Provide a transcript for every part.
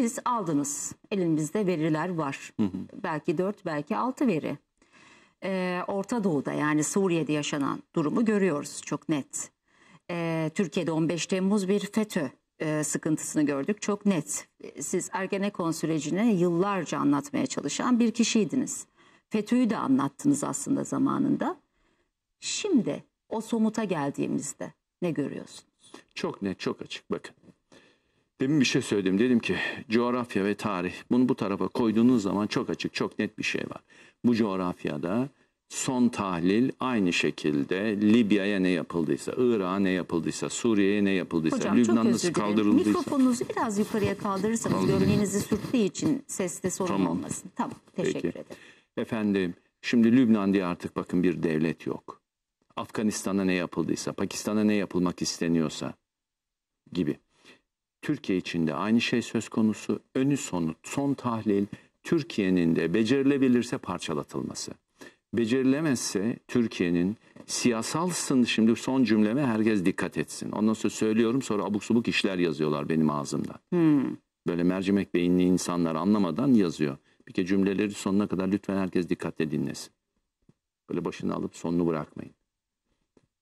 Siz aldınız. Elimizde veriler var. Hı hı. Belki 4, belki 6 veri. Ee, Orta Doğu'da yani Suriye'de yaşanan durumu görüyoruz çok net. Ee, Türkiye'de 15 Temmuz bir FETÖ e, sıkıntısını gördük. Çok net. Siz Ergenekon sürecini yıllarca anlatmaya çalışan bir kişiydiniz. FETÖ'yü de anlattınız aslında zamanında. Şimdi o somuta geldiğimizde ne görüyorsunuz? Çok net, çok açık. Bakın Demin bir şey söyledim. Dedim ki coğrafya ve tarih bunu bu tarafa koyduğunuz zaman çok açık, çok net bir şey var. Bu coğrafyada son tahlil aynı şekilde Libya'ya ne yapıldıysa, Irak'a ne yapıldıysa, Suriye'ye ne yapıldıysa, Hocam, Lübnan nasıl kaldırıldıysa. Mikrofonunuzu biraz yukarıya kaldırırsanız Anladım. gövdenizi sürttüğü için seste sorun tamam. olmasın. Tamam, teşekkür Peki. ederim. Efendim, şimdi Lübnan diye artık bakın bir devlet yok. Afganistan'a ne yapıldıysa, Pakistan'a ne yapılmak isteniyorsa gibi. Türkiye için de aynı şey söz konusu. Önü sonu, son tahlil Türkiye'nin de becerilebilirse parçalatılması. Becerilemezse Türkiye'nin siyasal sınır şimdi son cümleme herkes dikkat etsin. Ondan sonra söylüyorum sonra abuk subuk işler yazıyorlar benim ağzımdan. Hmm. Böyle mercimek beyinli insanlar anlamadan yazıyor. Bir kere cümleleri sonuna kadar lütfen herkes dikkatle dinlesin. Böyle başını alıp sonunu bırakmayın.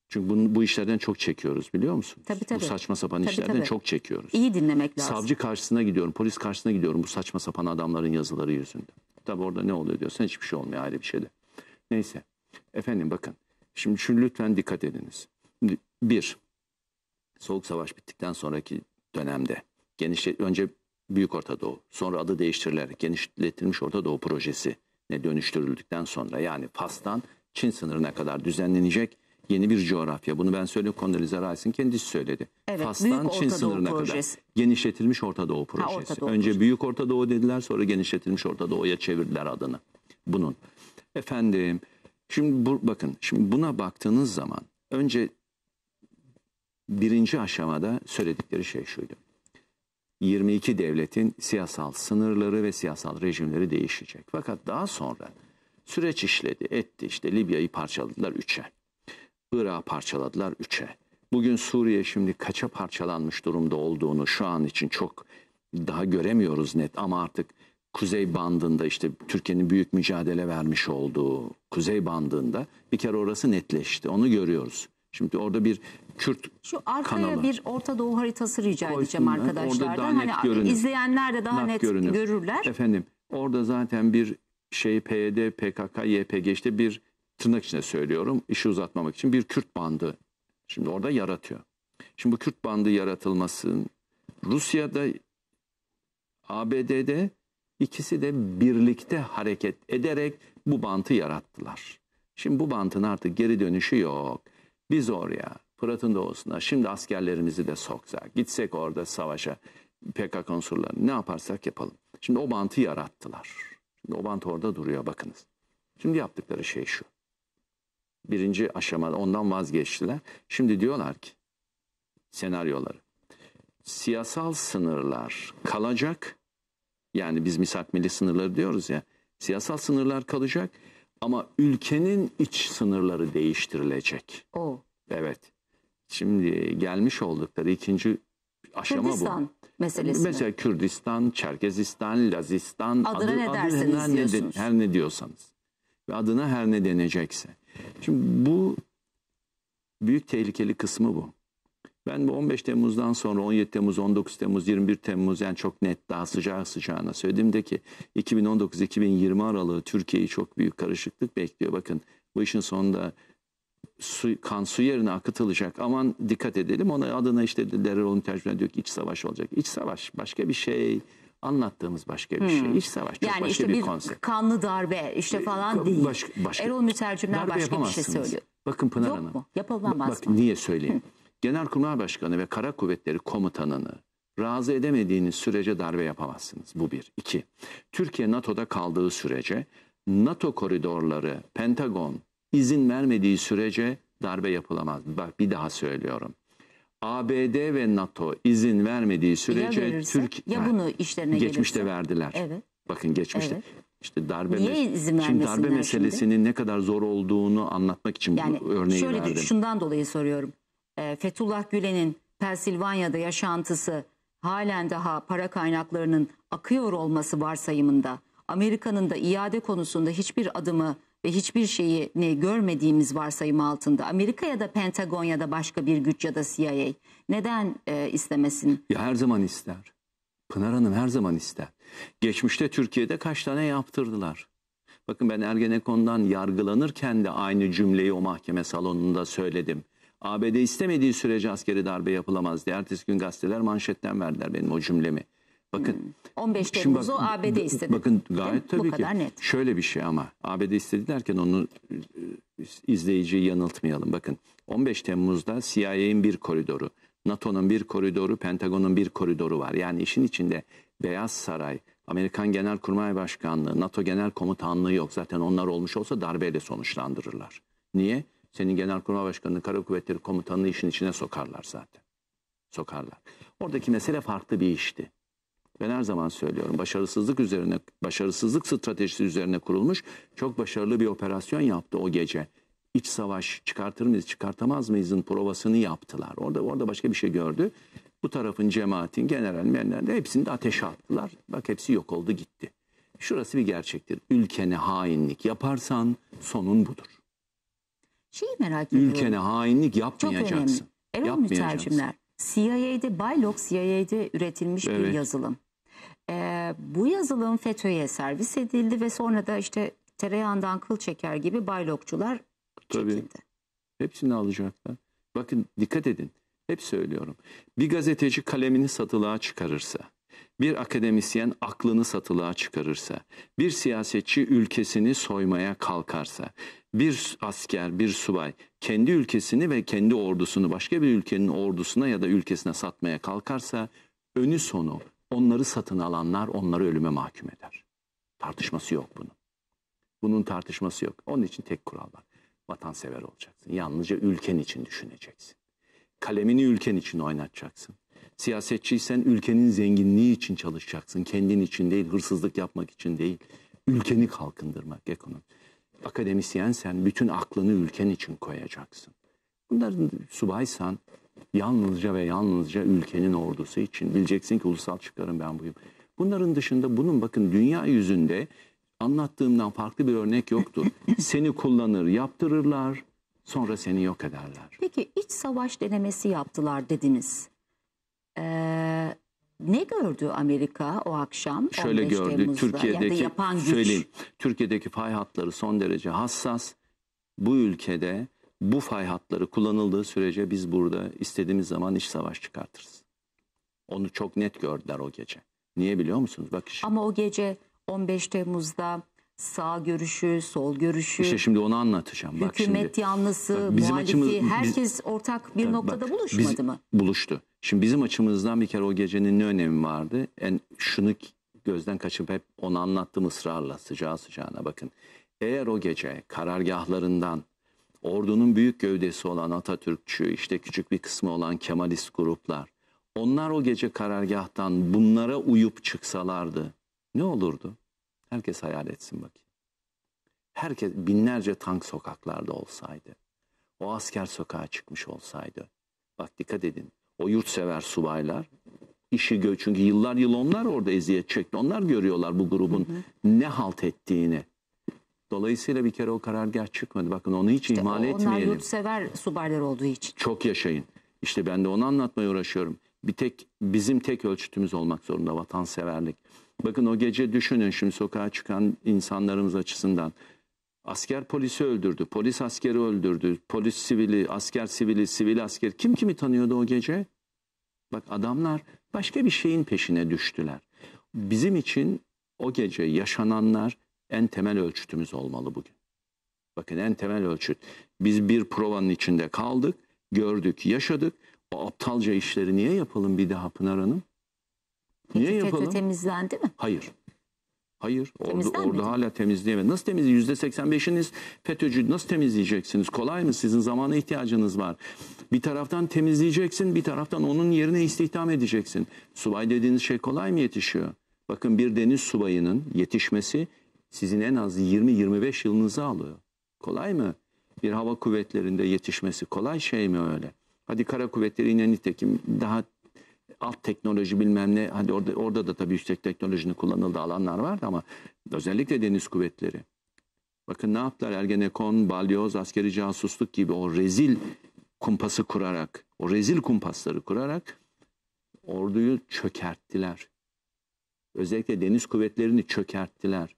Çünkü bunu, bu işlerden çok çekiyoruz biliyor musun? Tabii, tabii. Bu saçma sapan tabii, işlerden tabii. çok çekiyoruz. İyi dinlemek lazım. Savcı karşısına gidiyorum, polis karşısına gidiyorum bu saçma sapan adamların yazıları yüzünden. Tabii orada ne oluyor diyorsan hiçbir şey olmuyor ayrı bir şey de. Neyse. Efendim bakın. Şimdi şu lütfen dikkat ediniz. bir, Soğuk Savaş bittikten sonraki dönemde geniş önce Büyük Orta Doğu, sonra adı değiştirilerek genişletilmiş Orta Doğu projesi ne dönüştürüldükten sonra yani Fas'tan Çin sınırına kadar düzenlenecek Yeni bir coğrafya. Bunu ben söyleyeyim. Condoleezza Rice'in kendisi söyledi. Evet, Fas'tan Çin sınırına projesi. kadar. Genişletilmiş Orta Doğu projesi. Ha, Orta Doğu Önce projesi. Büyük Orta Doğu dediler sonra genişletilmiş Orta Doğu'ya çevirdiler adını. Bunun. Efendim şimdi bu, bakın şimdi buna baktığınız zaman önce birinci aşamada söyledikleri şey şuydu. 22 devletin siyasal sınırları ve siyasal rejimleri değişecek. Fakat daha sonra süreç işledi, etti. İşte Libya'yı parçaladılar üçer. Irak'ı parçaladılar üçe. Bugün Suriye şimdi kaça parçalanmış durumda olduğunu şu an için çok daha göremiyoruz net ama artık Kuzey bandında işte Türkiye'nin büyük mücadele vermiş olduğu Kuzey bandında bir kere orası netleşti. Onu görüyoruz. Şimdi orada bir Kürt Şu arkaya kanalı. bir Orta Doğu haritası rica Koysunlar, edeceğim arkadaşlardan. Hani görünür. izleyenler de daha net, net görürler. Efendim orada zaten bir şey PYD, PKK, YPG işte bir tırnak içinde söylüyorum işi uzatmamak için bir Kürt bandı şimdi orada yaratıyor. Şimdi bu Kürt bandı yaratılmasının Rusya'da ABD'de ikisi de birlikte hareket ederek bu bantı yarattılar. Şimdi bu bantın artık geri dönüşü yok. Biz oraya Fırat'ın doğusuna şimdi askerlerimizi de soksak gitsek orada savaşa PKK unsurları ne yaparsak yapalım. Şimdi o bantı yarattılar. Şimdi o bant orada duruyor bakınız. Şimdi yaptıkları şey şu birinci aşamada ondan vazgeçtiler. Şimdi diyorlar ki senaryoları siyasal sınırlar kalacak. Yani biz misak milli sınırları diyoruz ya. Siyasal sınırlar kalacak ama ülkenin iç sınırları değiştirilecek. O. Evet. Şimdi gelmiş oldukları ikinci aşama Kürdistan bu. meselesi. Mesela mi? Kürdistan, Çerkezistan, Lazistan adına adı, ne adı, ne, her ne diyorsanız ve adına her ne denecekse. Şimdi bu büyük tehlikeli kısmı bu. Ben bu 15 Temmuz'dan sonra 17 Temmuz, 19 Temmuz, 21 Temmuz yani çok net daha sıcak sıcağına söylediğimde ki 2019-2020 aralığı Türkiye'yi çok büyük karışıklık bekliyor. Bakın bu işin sonunda su, kan su yerine akıtılacak. Aman dikkat edelim. Ona adına işte Derrol'un tercüme diyor ki iç savaş olacak. İç savaş başka bir şey anlattığımız başka bir şey. Hmm. İç savaş çok yani başka işte bir, bir konsept. kanlı darbe işte ee, falan e, değil. Baş, başka, Erol Mütercimler başka bir şey söylüyor. Bakın Pınar Yok Hanım. Mu? Yapılamaz bak, mı? niye söyleyeyim. Genelkurmay Başkanı ve Kara Kuvvetleri Komutanını razı edemediğiniz sürece darbe yapamazsınız. Bu bir. İki, Türkiye NATO'da kaldığı sürece NATO koridorları, Pentagon izin vermediği sürece darbe yapılamaz. Bak bir daha söylüyorum. ABD ve NATO izin vermediği sürece ya verirse, Türk ya bunu işlerine geçmişte gelirse. verdiler. Evet. Bakın geçmişte. Evet. İşte darbe Niye izin şimdi darbe meselesinin şimdi? ne kadar zor olduğunu anlatmak için yani bu örneği şöyle verdim. şundan dolayı soruyorum. E, Fethullah Gülen'in Pensilvanya'da yaşantısı halen daha para kaynaklarının akıyor olması varsayımında Amerika'nın da iade konusunda hiçbir adımı ve hiçbir şeyi ne görmediğimiz varsayım altında Amerika ya da Pentagon ya da başka bir güç ya da CIA neden e, istemesin? Ya her zaman ister. Pınar Hanım her zaman ister. Geçmişte Türkiye'de kaç tane yaptırdılar? Bakın ben Ergenekon'dan yargılanırken de aynı cümleyi o mahkeme salonunda söyledim. ABD istemediği sürece askeri darbe yapılamaz diye ertesi gün gazeteler manşetten verdiler benim o cümlemi. Bakın. 15 hmm. Temmuz'u bak, ABD istedi. Bakın gayet tabii ki. Net. Şöyle bir şey ama ABD istedi derken onu e, izleyiciyi yanıltmayalım. Bakın 15 Temmuz'da CIA'nin bir koridoru, NATO'nun bir koridoru, Pentagon'un bir koridoru var. Yani işin içinde Beyaz Saray, Amerikan Genelkurmay Başkanlığı, NATO Genel Komutanlığı yok. Zaten onlar olmuş olsa darbeyle sonuçlandırırlar. Niye? Senin Genelkurmay Başkanı'nı, Kara Kuvvetleri Komutanı'nı işin içine sokarlar zaten. Sokarlar. Oradaki mesele farklı bir işti ben her zaman söylüyorum başarısızlık üzerine başarısızlık stratejisi üzerine kurulmuş çok başarılı bir operasyon yaptı o gece. İç savaş çıkartır mıyız çıkartamaz mıyızın provasını yaptılar. Orada orada başka bir şey gördü. Bu tarafın cemaatin general menler de hepsini de ateşe attılar. Bak hepsi yok oldu gitti. Şurası bir gerçektir. Ülkene hainlik yaparsan sonun budur. Şeyi merak ediyorum. Ülkene hainlik yapmayacaksın. Çok önemli. Erol mütercimler. CIA'de, Bylock CIA'de üretilmiş evet. bir yazılım bu yazılım FETÖ'ye servis edildi ve sonra da işte tereyağından kıl çeker gibi baylokçular Tabii. çekildi. Hepsini alacaklar. Bakın dikkat edin. Hep söylüyorum. Bir gazeteci kalemini satılığa çıkarırsa, bir akademisyen aklını satılığa çıkarırsa, bir siyasetçi ülkesini soymaya kalkarsa, bir asker, bir subay kendi ülkesini ve kendi ordusunu başka bir ülkenin ordusuna ya da ülkesine satmaya kalkarsa önü sonu Onları satın alanlar onları ölüme mahkum eder. Tartışması yok bunun. Bunun tartışması yok. Onun için tek kural var. Vatansever olacaksın. Yalnızca ülken için düşüneceksin. Kalemini ülken için oynatacaksın. Siyasetçiysen ülkenin zenginliği için çalışacaksın. Kendin için değil, hırsızlık yapmak için değil. Ülkeni kalkındırmak ekonomi. Akademisyensen bütün aklını ülken için koyacaksın. Bunların subaysan yalnızca ve yalnızca ülkenin ordusu için. Bileceksin ki ulusal çıkarım ben buyum. Bunların dışında bunun bakın dünya yüzünde anlattığımdan farklı bir örnek yoktur. Seni kullanır, yaptırırlar, sonra seni yok ederler. Peki iç savaş denemesi yaptılar dediniz. Ee, ne gördü Amerika o akşam? Şöyle gördü. Temmuz'da. Türkiye'deki ya yapan güç. söyleyeyim. Türkiye'deki fay hatları son derece hassas. Bu ülkede bu fay hatları kullanıldığı sürece biz burada istediğimiz zaman iç savaş çıkartırız. Onu çok net gördüler o gece. Niye biliyor musunuz? Bak işte. Ama o gece 15 Temmuz'da sağ görüşü, sol görüşü. İşte şimdi onu anlatacağım. Bak hükümet şimdi, yanlısı, bak bizim muhalifi, açımız, herkes biz, ortak bir noktada bak, buluşmadı biz, mı? Buluştu. Şimdi bizim açımızdan bir kere o gecenin ne önemi vardı? En şunu gözden kaçıp hep onu anlattım ısrarla sıcağı sıcağına bakın. Eğer o gece karargahlarından ordunun büyük gövdesi olan Atatürkçü, işte küçük bir kısmı olan Kemalist gruplar, onlar o gece karargahtan bunlara uyup çıksalardı ne olurdu? Herkes hayal etsin bakayım. Herkes binlerce tank sokaklarda olsaydı. O asker sokağa çıkmış olsaydı. Bak dikkat edin. O yurtsever subaylar işi gör. Çünkü yıllar yıl onlar orada eziyet çekti. Onlar görüyorlar bu grubun hı hı. ne halt ettiğini. Dolayısıyla bir kere o karargah çıkmadı. Bakın onu hiç işte ihmal o, onlar etmeyelim. Onlar yurtsever subaylar olduğu için. Çok yaşayın. İşte ben de onu anlatmaya uğraşıyorum. Bir tek bizim tek ölçütümüz olmak zorunda vatanseverlik. Bakın o gece düşünün şimdi sokağa çıkan insanlarımız açısından. Asker polisi öldürdü, polis askeri öldürdü, polis sivili, asker sivili, sivil asker. Kim kimi tanıyordu o gece? Bak adamlar başka bir şeyin peşine düştüler. Bizim için o gece yaşananlar en temel ölçütümüz olmalı bugün. Bakın en temel ölçüt. Biz bir provanın içinde kaldık, gördük, yaşadık. O aptalca işleri niye yapalım bir daha Pınar Hanım? Niye Peki, yapalım? temizlendi mi? Hayır. Hayır. Orada, orada hala temizleyemez. Nasıl temizleyeceksiniz? %85'iniz seksen FETÖ'cü nasıl temizleyeceksiniz? Kolay mı? Sizin zamana ihtiyacınız var. Bir taraftan temizleyeceksin, bir taraftan onun yerine istihdam edeceksin. Subay dediğiniz şey kolay mı yetişiyor? Bakın bir deniz subayının yetişmesi sizin en az 20-25 yılınızı alıyor. Kolay mı? Bir hava kuvvetlerinde yetişmesi kolay şey mi öyle? Hadi kara kuvvetleri nitekim daha alt teknoloji bilmem ne hadi orada, orada da tabii yüksek teknolojinin kullanıldığı alanlar vardı ama özellikle deniz kuvvetleri. Bakın ne yaptılar Ergenekon, Balyoz, askeri casusluk gibi o rezil kumpası kurarak, o rezil kumpasları kurarak orduyu çökerttiler. Özellikle deniz kuvvetlerini çökerttiler.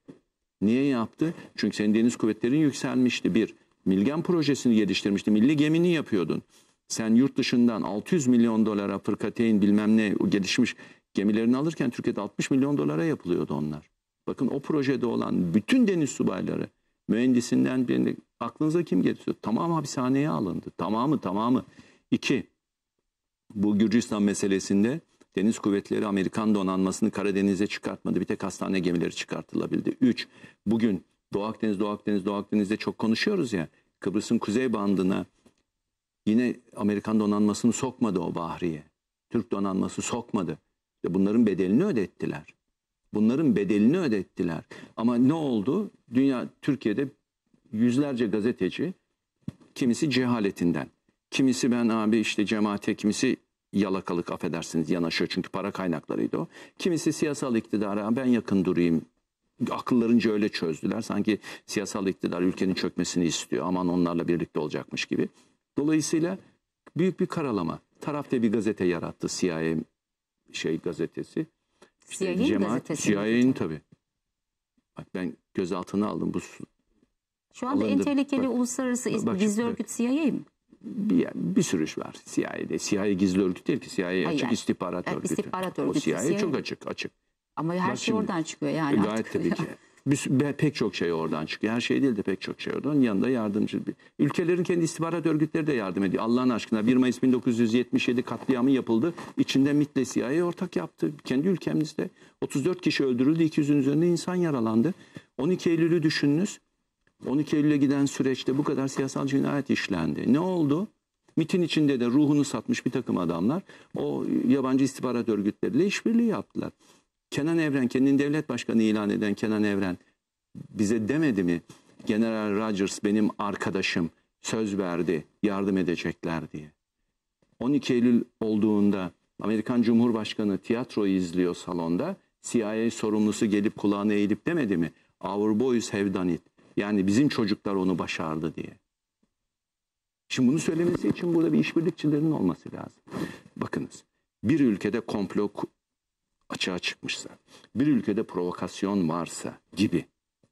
Niye yaptı? Çünkü senin deniz kuvvetlerin yükselmişti. Bir, Milgen projesini geliştirmişti. Milli gemini yapıyordun. Sen yurt dışından 600 milyon dolara fırkateyn bilmem ne gelişmiş gemilerini alırken Türkiye'de 60 milyon dolara yapılıyordu onlar. Bakın o projede olan bütün deniz subayları mühendisinden birine aklınıza kim getiriyor? Tamam hapishaneye alındı. Tamamı tamamı. İki, bu Gürcistan meselesinde Deniz Kuvvetleri Amerikan donanmasını Karadeniz'e çıkartmadı. Bir tek hastane gemileri çıkartılabildi. 3. Bugün Doğu Akdeniz, Doğu Akdeniz, Doğu Akdeniz'de çok konuşuyoruz ya. Kıbrıs'ın kuzey bandına yine Amerikan donanmasını sokmadı o Bahriye. Türk donanması sokmadı. İşte bunların bedelini ödettiler. Bunların bedelini ödettiler. Ama ne oldu? Dünya Türkiye'de yüzlerce gazeteci kimisi cehaletinden, kimisi ben abi işte cemaate, kimisi yalakalık affedersiniz yanaşıyor çünkü para kaynaklarıydı o. Kimisi siyasal iktidara ben yakın durayım akıllarınca öyle çözdüler. Sanki siyasal iktidar ülkenin çökmesini istiyor aman onlarla birlikte olacakmış gibi. Dolayısıyla büyük bir karalama. Tarafta bir gazete yarattı CIA şey gazetesi. CIA'nin Cemaat, gazetesi. CIA'nin tabii. Bak ben gözaltına aldım bu Şu anda alındı. en tehlikeli bak, uluslararası bak, gizli örgüt CIA mı? bir, bir sürüş var CIA'de. CIA gizli örgüt değil ki CIA Hayır, açık istihbarat yani, örgütü. İstihbarat örgütü. O CIA, CIA çok açık açık. Ama her Bak şey şimdi, oradan çıkıyor yani. E, gayet artık. tabii ki. Bir, pek çok şey oradan çıkıyor. Her şey değil de pek çok şey oradan. Yanında yardımcı bir. Ülkelerin kendi istihbarat örgütleri de yardım ediyor. Allah'ın aşkına 1 Mayıs 1977 katliamı yapıldı. İçinde MIT'le CIA ortak yaptı. Kendi ülkemizde 34 kişi öldürüldü. 200'ün üzerinde insan yaralandı. 12 Eylül'ü düşününüz. 12 Eylül'e giden süreçte bu kadar siyasal cinayet işlendi. Ne oldu? MIT'in içinde de ruhunu satmış bir takım adamlar o yabancı istihbarat örgütleriyle işbirliği yaptılar. Kenan Evren, kendini devlet başkanı ilan eden Kenan Evren bize demedi mi? General Rogers benim arkadaşım söz verdi yardım edecekler diye. 12 Eylül olduğunda Amerikan Cumhurbaşkanı tiyatroyu izliyor salonda. CIA sorumlusu gelip kulağına eğilip demedi mi? Our boys have done it. Yani bizim çocuklar onu başardı diye. Şimdi bunu söylemesi için burada bir işbirlikçilerin olması lazım. Bakınız bir ülkede komplo açığa çıkmışsa, bir ülkede provokasyon varsa gibi,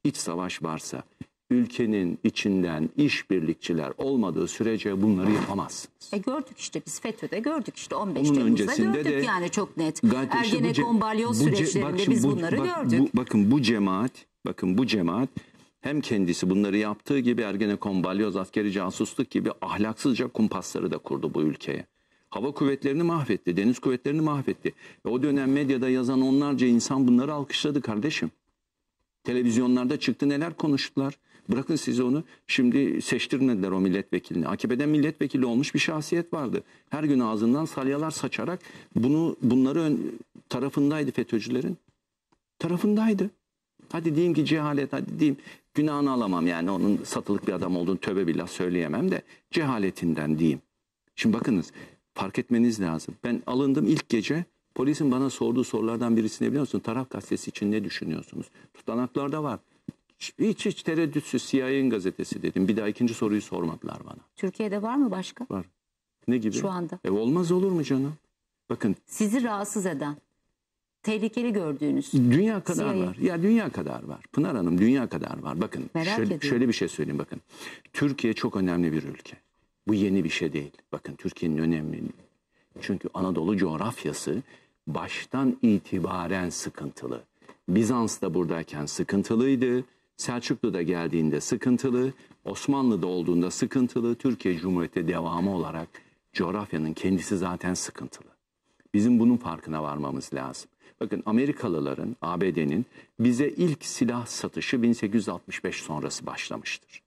iç savaş varsa, ülkenin içinden işbirlikçiler olmadığı sürece bunları yapamazsınız. E gördük işte biz FETÖ'de gördük işte 15 Onun Temmuz'da gördük de, yani çok net. Ergenekon işte balyoz süreçlerinde bu, biz bunları bak, gördük. Bu, bakın bu cemaat, bakın bu cemaat hem kendisi bunları yaptığı gibi Ergenekon, Balyoz, askeri casusluk gibi ahlaksızca kumpasları da kurdu bu ülkeye. Hava kuvvetlerini mahvetti, deniz kuvvetlerini mahvetti. E o dönem medyada yazan onlarca insan bunları alkışladı kardeşim. Televizyonlarda çıktı neler konuştular. Bırakın siz onu şimdi seçtirmediler o milletvekilini. AKP'den milletvekili olmuş bir şahsiyet vardı. Her gün ağzından salyalar saçarak bunu bunları ön, tarafındaydı FETÖ'cülerin. Tarafındaydı. Hadi diyeyim ki cehalet hadi diyeyim günahını alamam yani onun satılık bir adam olduğunu tövbe billah söyleyemem de cehaletinden diyeyim. Şimdi bakınız fark etmeniz lazım. Ben alındım ilk gece polisin bana sorduğu sorulardan birisini biliyor musun? Taraf gazetesi için ne düşünüyorsunuz? Tutanaklarda var. Hiç hiç tereddütsüz CIA'nin gazetesi dedim. Bir daha ikinci soruyu sormadılar bana. Türkiye'de var mı başka? Var. Ne gibi? Şu anda. E olmaz olur mu canım? Bakın. Sizi rahatsız eden tehlikeli gördüğünüz? Dünya kadar CIA. var. Ya dünya kadar var. Pınar Hanım dünya kadar var. Bakın Merak şöyle, şöyle bir şey söyleyeyim bakın. Türkiye çok önemli bir ülke. Bu yeni bir şey değil. Bakın Türkiye'nin önemli. Çünkü Anadolu coğrafyası baştan itibaren sıkıntılı. Bizans da buradayken sıkıntılıydı. Selçuklu da geldiğinde sıkıntılı, Osmanlı da olduğunda sıkıntılı, Türkiye Cumhuriyeti devamı olarak coğrafyanın kendisi zaten sıkıntılı. Bizim bunun farkına varmamız lazım. Bakın Amerikalıların, ABD'nin bize ilk silah satışı 1865 sonrası başlamıştır.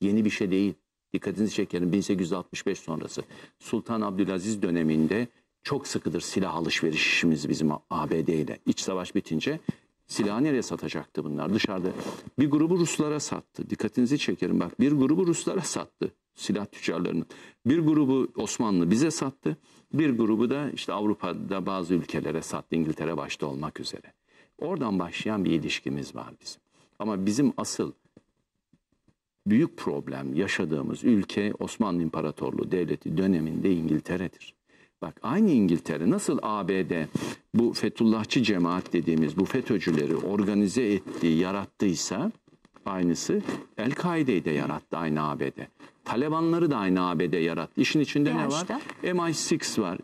Yeni bir şey değil. Dikkatinizi çekerim 1865 sonrası. Sultan Abdülaziz döneminde çok sıkıdır silah alışverişimiz bizim ABD ile. İç savaş bitince silahı nereye satacaktı bunlar? Dışarıda bir grubu Ruslara sattı. Dikkatinizi çekerim bak bir grubu Ruslara sattı silah tüccarlarının. Bir grubu Osmanlı bize sattı. Bir grubu da işte Avrupa'da bazı ülkelere sattı. İngiltere başta olmak üzere. Oradan başlayan bir ilişkimiz var bizim. Ama bizim asıl büyük problem yaşadığımız ülke Osmanlı İmparatorluğu Devleti döneminde İngiltere'dir. Bak aynı İngiltere nasıl ABD bu Fethullahçı cemaat dediğimiz bu FETÖ'cüleri organize etti, yarattıysa aynısı El-Kaide'yi de yarattı aynı ABD. Talibanları da aynı ABD yarattı. İşin içinde ne var? MI6 var,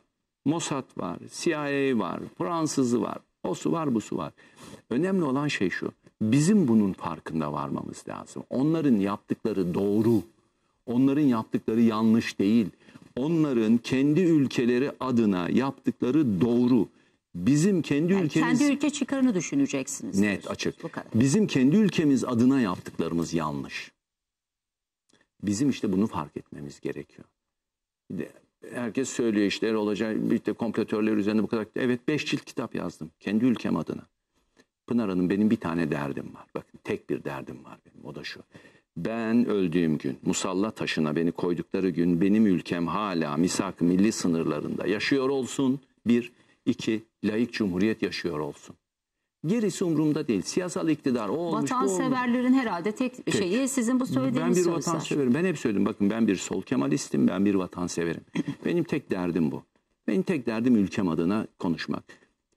Mossad var, CIA var, Fransızı var, o su var, bu su var. Önemli olan şey şu. Bizim bunun farkında varmamız lazım. Onların yaptıkları doğru. Onların yaptıkları yanlış değil. Onların kendi ülkeleri adına yaptıkları doğru. Bizim kendi yani ülkemiz... Kendi ülke çıkarını düşüneceksiniz. Net açık. Bu kadar. Bizim kendi ülkemiz adına yaptıklarımız yanlış. Bizim işte bunu fark etmemiz gerekiyor. De, herkes söylüyor işte Erol Hoca işte kompletörler üzerine bu kadar. Evet beş cilt kitap yazdım kendi ülkem adına. Pınar Hanım benim bir tane derdim var. Bakın tek bir derdim var benim o da şu. Ben öldüğüm gün musalla taşına beni koydukları gün benim ülkem hala misak milli sınırlarında yaşıyor olsun. Bir, İki, laik cumhuriyet yaşıyor olsun. Gerisi umurumda değil. Siyasal iktidar o olmuş bu olmuş. Vatanseverlerin herhalde tek, tek şeyi sizin bu söylediğiniz Ben bir vatanseverim. Ben hep söyledim. Bakın ben bir sol kemalistim. Ben bir vatanseverim. Benim tek derdim bu. Benim tek derdim ülkem adına konuşmak.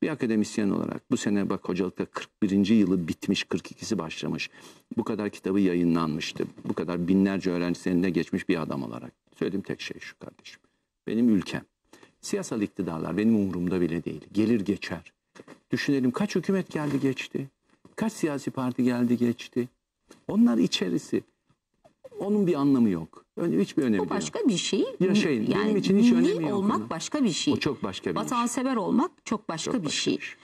Bir akademisyen olarak bu sene bak hocalıkta 41. yılı bitmiş, 42'si başlamış. Bu kadar kitabı yayınlanmıştı. Bu kadar binlerce öğrencisinin geçmiş bir adam olarak. Söylediğim tek şey şu kardeşim. Benim ülkem. Siyasal iktidarlar benim umurumda bile değil. Gelir geçer. Düşünelim kaç hükümet geldi geçti. Kaç siyasi parti geldi geçti. Onlar içerisi. Onun bir anlamı yok. Öyle hiçbir önemi yok. O başka yok. bir şey. Yaşayın. Yani Benim için hiç önemi yok. olmak başka bir şey. O çok başka bir Vatansever şey. olmak çok başka çok bir başka şey. şey.